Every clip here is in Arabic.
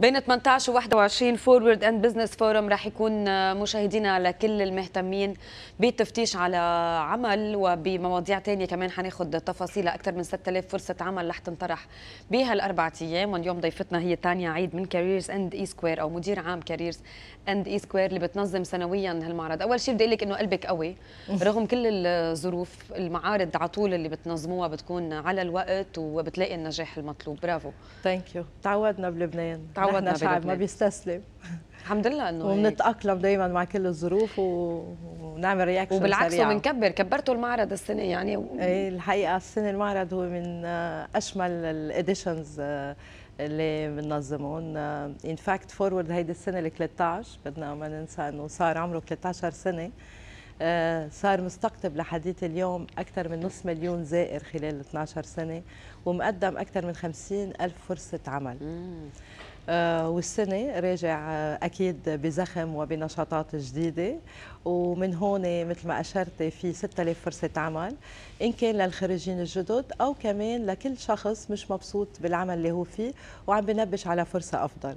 بين 18 و 21 فورورد اند بزنس فورم رح يكون مشاهدينا لكل المهتمين بتفتيش على عمل وبمواضيع ثانيه كمان حناخد تفاصيل اكثر من 6000 فرصه عمل رح تنطرح بهالاربع ايام واليوم ضيفتنا هي تانيا عيد من كاريرز اند اي سكوير او مدير عام كاريرز اند اي سكوير اللي بتنظم سنويا هالمعرض اول شيء بدي اقول لك انه قلبك قوي رغم كل الظروف المعارض على طول اللي بتنظموها بتكون على الوقت وبتلاقي النجاح المطلوب برافو ثانك يو تعودنا بلبنان تعودنا شعب ما بيستسلم الحمد لله انه وبنتاقلم دائما مع كل الظروف و... ونعمل رياكشن وبالعكس وبنكبر كبرتوا المعرض السنه يعني و... ايه الحقيقه السنه المعرض هو من آه، اشمل الاديشنز آه، اللي بننظمهم ان فاكت فورورد هيدي السنه ال 13 بدنا ما ننسى انه صار عمره 13 سنه آه، صار مستقطب لحديث اليوم أكثر من نص مليون زائر خلال 12 سنة ومقدم أكثر من 50 ألف فرصة عمل آه، والسنة راجع آه، أكيد بزخم وبنشاطات جديدة ومن هون مثل ما أشرت في 6000 فرصة عمل إن كان للخريجين الجدد أو كمان لكل شخص مش مبسوط بالعمل اللي هو فيه وعم بنبش على فرصة أفضل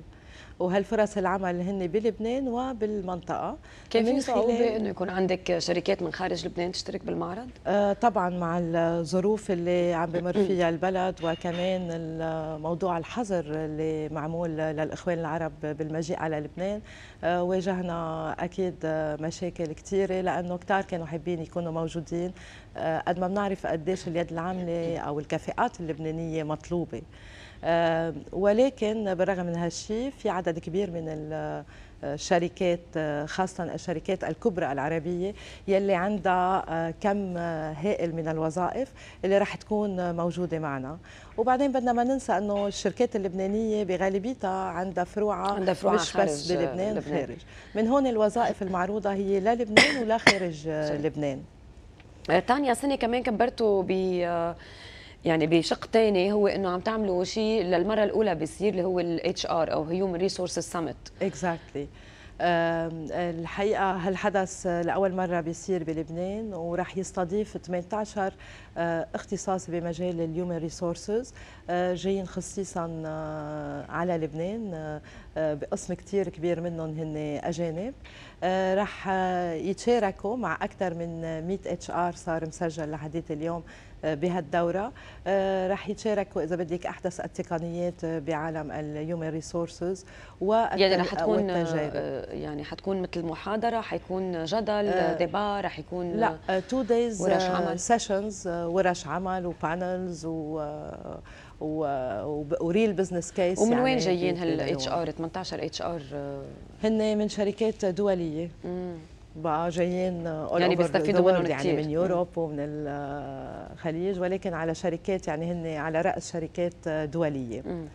وهالفرص العمل اللي هن بلبنان وبالمنطقه كان في صعوبه انه يكون عندك شركات من خارج لبنان تشترك بالمعرض؟ آه طبعا مع الظروف اللي عم بمر فيها البلد وكمان موضوع الحظر اللي معمول للاخوان العرب بالمجيء على لبنان آه واجهنا اكيد مشاكل كثيره لانه كثار كانوا حابين يكونوا موجودين آه، قد ما بنعرف قديش اليد العامله او الكفاءات اللبنانيه مطلوبه آه، ولكن بالرغم من هالشيء في عدد كبير من آه، الشركات آه، خاصة الشركات الكبرى العربية يلي عندها كم هائل من الوظائف اللي راح تكون موجودة معنا وبعدين بدنا ما ننسى أنه الشركات اللبنانية بغالبيتها عندها فروعة, عندها فروعة مش بس بلبنان لبنان. خارج من هون الوظائف المعروضة هي لا لبنان ولا خارج لبنان تانيا سنة كمان كبرتوا ب يعني بشق ثاني هو انه عم تعملوا شيء للمره الاولى بيصير اللي هو الاتش ار او هيومن ريسورسز سمت اكزاكتلي الحقيقه هالحدث لاول مره بيصير بلبنان وراح يستضيف 18 أه، اختصاص بمجال الهيومن أه، ريسورسز جايين خصيصا أه، على لبنان آه، بقسم كتير كبير منهم هن أجانب آه، رح يتشاركوا مع أكثر من 100 اتش ار صار مسجل لحديت اليوم آه، بهالدورة رح يتشاركوا إذا بدك أحدث التقنيات بعالم الهيومن ريسورسز يعني رح تكون يعني حتكون مثل محاضرة حيكون جدل ديبا رح يكون لا تو دايز ورش عمل سيشنز ورش عمل وبانلز و وريل بزنس كيس ومن يعني وين جايين هالاتش ار 18 اتش ار هن من شركات دوليه مم. بقى جايين اول يعني بيستفيدوا منهم يعني كتير. من يوروب ومن الخليج آه، ولكن على شركات يعني هن على راس شركات آه، دوليه مم.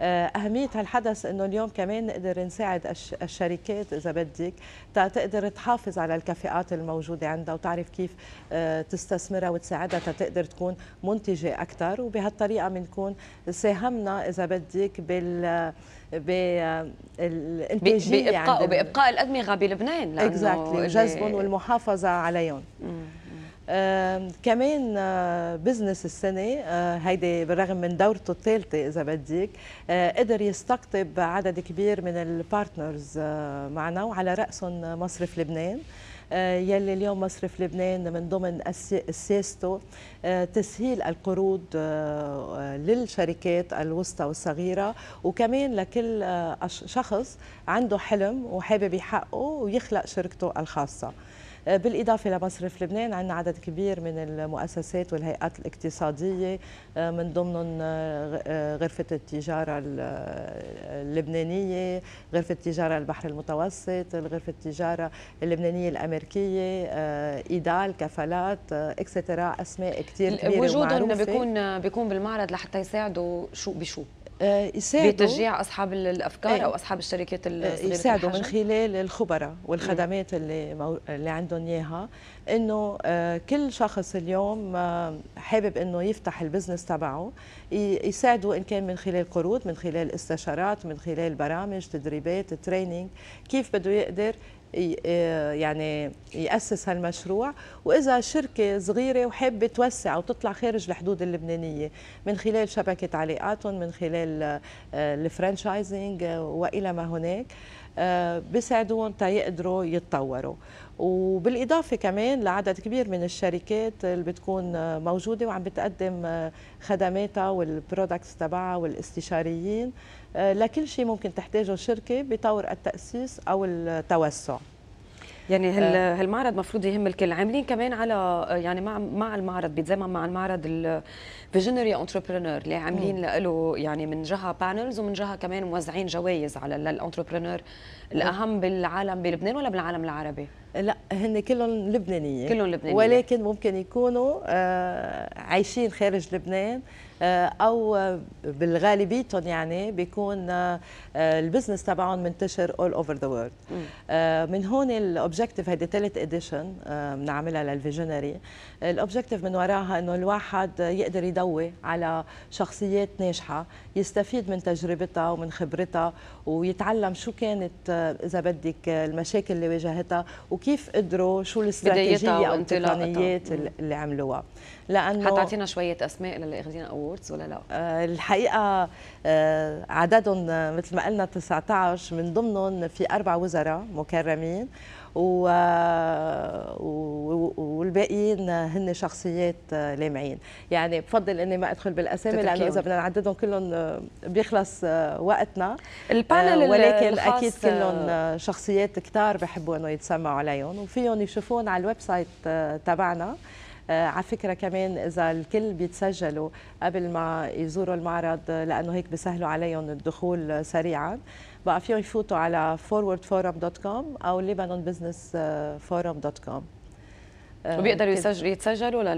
آه، اهميه هالحدث انه اليوم كمان نقدر نساعد الشركات اذا بدك تقدر تحافظ على الكفاءات الموجوده عندها وتعرف كيف آه، تستثمرها وتساعدها تقدر تكون منتجه اكثر وبهالطريقه بنكون ساهمنا اذا بدك بال بالانتاجيه بابقاء بابقاء الادمغه بلبنان لانه exactly. جذبهم والمحافظه عليهم كمان بزنس آه، السنة آه، هيدي بالرغم من دورته الثالثة إذا بدك آه، قدر يستقطب عدد كبير من البارتنرز معنا وعلى رأسهم مصرف لبنان يلي اليوم مصرف لبنان من ضمن سياسته تسهيل القروض للشركات الوسطى والصغيرة وكمان لكل شخص عنده حلم وحابب يحققه ويخلق شركته الخاصة آه، بالإضافة لمصرف لبنان عندنا عدد كبير من المؤسسات والهيئات الاقتصادية آه، من ضمنهم آه، غرفة التجارة اللبنانية غرفة التجارة البحر المتوسط غرفة التجارة اللبنانية الأمريكية إيدال كفالات اكسترا أسماء كثير كبيرة وجودهم بيكون بيكون بالمعرض لحتى يساعدوا شو بشو آه، يساعدوا بتشجيع اصحاب الافكار ايه او اصحاب الشركات الصغيره آه، يساعدوا من خلال الخبراء والخدمات اللي مو... اللي عندهم اياها انه آه، كل شخص اليوم حابب انه يفتح البزنس تبعه يساعدوا ان كان من خلال قروض من خلال استشارات من خلال برامج تدريبات تريننج كيف بده يقدر آه، يعني يأسس هالمشروع وإذا شركة صغيرة وحابة توسع وتطلع خارج الحدود اللبنانية من خلال شبكة علاقاتهم من خلال آه، الفرنشايزنج آه، وإلى ما هناك آه، تا يقدروا يتطوروا وبالإضافة كمان لعدد كبير من الشركات اللي بتكون موجودة وعم بتقدم آه، خدماتها والبرودكتس تبعها والاستشاريين آه، لكل شيء ممكن تحتاجه الشركة بطور التأسيس أو التوسع يعني هال آه. هالمعرض مفروض يهم الكل عاملين كمان على آه، يعني مع مع المعرض بيتزامن مع المعرض الفيجنري انتربرينور اللي عاملين له يعني من جهه بانلز ومن جهه كمان موزعين جوائز على الانتربرينور الاهم بالعالم بلبنان ولا بالعالم العربي؟ لا هن كلهم لبنانيه كلهم لبنانيه ولكن ممكن يكونوا آه، عايشين خارج لبنان آه، او بالغالبيتهم يعني بيكون آه، البزنس تبعهم منتشر اول اوفر ذا وورلد من هون الاوبجيكتيف هيدي ثالث اديشن بنعملها للفيجنري الاوبجيكتيف من وراها انه الواحد يقدر يضوي على شخصيات ناجحه يستفيد من تجربتها ومن خبرتها ويتعلم شو كانت اذا بدك المشاكل اللي واجهتها وكيف قدروا شو الاستراتيجيه او التقنيات اللي عملوها لانه حتعطينا شويه اسماء للي اخذين اووردز ولا لا؟ آه، الحقيقه آه، عددهم آه، مثل ما قلنا 19 من ضمنهم في اربع وزراء مكرمين والباقيين هن شخصيات لامعين يعني بفضل اني ما ادخل بالاسامي لانه اذا بدنا نعددهم كلهم بيخلص وقتنا البانل آه، ولكن الخاص اكيد كلهم آه، شخصيات كتار بحبوا انه يتسمعوا عليهم وفيهم يشوفون على الويب سايت آه، تبعنا آه، على فكره كمان اذا الكل بيتسجلوا قبل ما يزوروا المعرض لانه هيك بسهلوا عليهم الدخول سريعا بقى فيهم يفوتوا على forwardforum.com او libanonbusinessforum.com آه، آه، وبيقدروا يسجل يتسجلوا آه،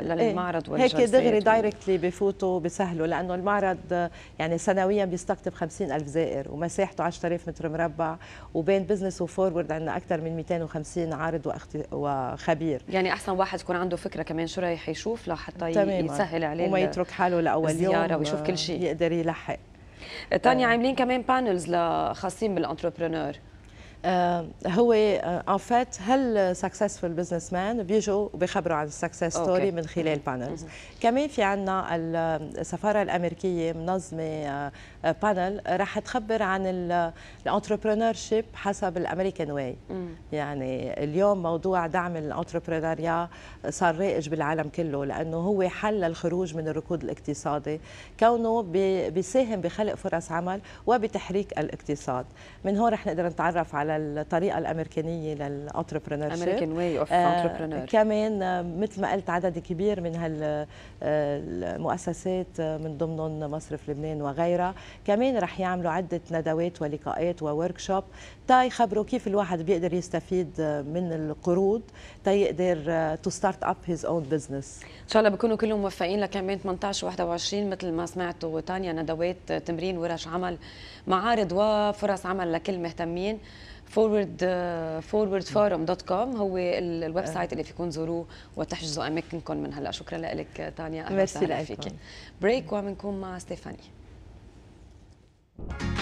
إيه. للمعرض والجلسات هيك دغري دايركتلي بفوتوا بسهلوا لانه المعرض يعني سنويا بيستقطب 50000 زائر ومساحته 10000 متر مربع وبين بزنس وفورورد عندنا اكثر من 250 عارض وخبير يعني احسن واحد يكون عنده فكره كمان شو رايح يشوف لحتى يسهل عليه وما يترك حاله لاول يوم ويشوف كل شيء يقدر يلحق تانيا آه. عاملين كمان بانلز لخاصين بالانتربرونور آه، هو ان آه، فات هل سكسسفل بزنس مان بيجوا وبيخبروا عن السكسس ستوري من خلال بانلز كمان في عندنا آه، السفاره الامريكيه منظمه بانل راح تخبر عن الانتربرونور شيب حسب الامريكان واي يعني اليوم موضوع دعم الانتربرونوريا صار رائج بالعالم كله لانه هو حل الخروج من الركود الاقتصادي كونه بيساهم بخلق فرص عمل وبتحريك الاقتصاد من هون رح نقدر نتعرف على على الطريقه الامريكانيه للانتربرينور امريكان واي اوف انتربرينور كمان مثل ما قلت عدد كبير من هالمؤسسات آه، آه، من ضمنهم مصرف لبنان وغيرها كمان رح يعملوا عده ندوات ولقاءات وورك شوب تا يخبروا كيف الواحد بيقدر يستفيد آه، من القروض تا يقدر تو ستارت اب هيز اون بزنس ان شاء الله بكونوا كلهم موفقين لكمان 18 و21 مثل ما سمعتوا تانيا ندوات تمرين ورش عمل معارض وفرص عمل لكل مهتمين فورورد فورورد فورم دوت كوم هو الويب سايت آه. اللي فيكم تزوروه وتحجزوا اماكنكم من هلا شكرا لك تانيا اهلا وسهلا فيك بريك ومنكون مع ستيفاني Thank you.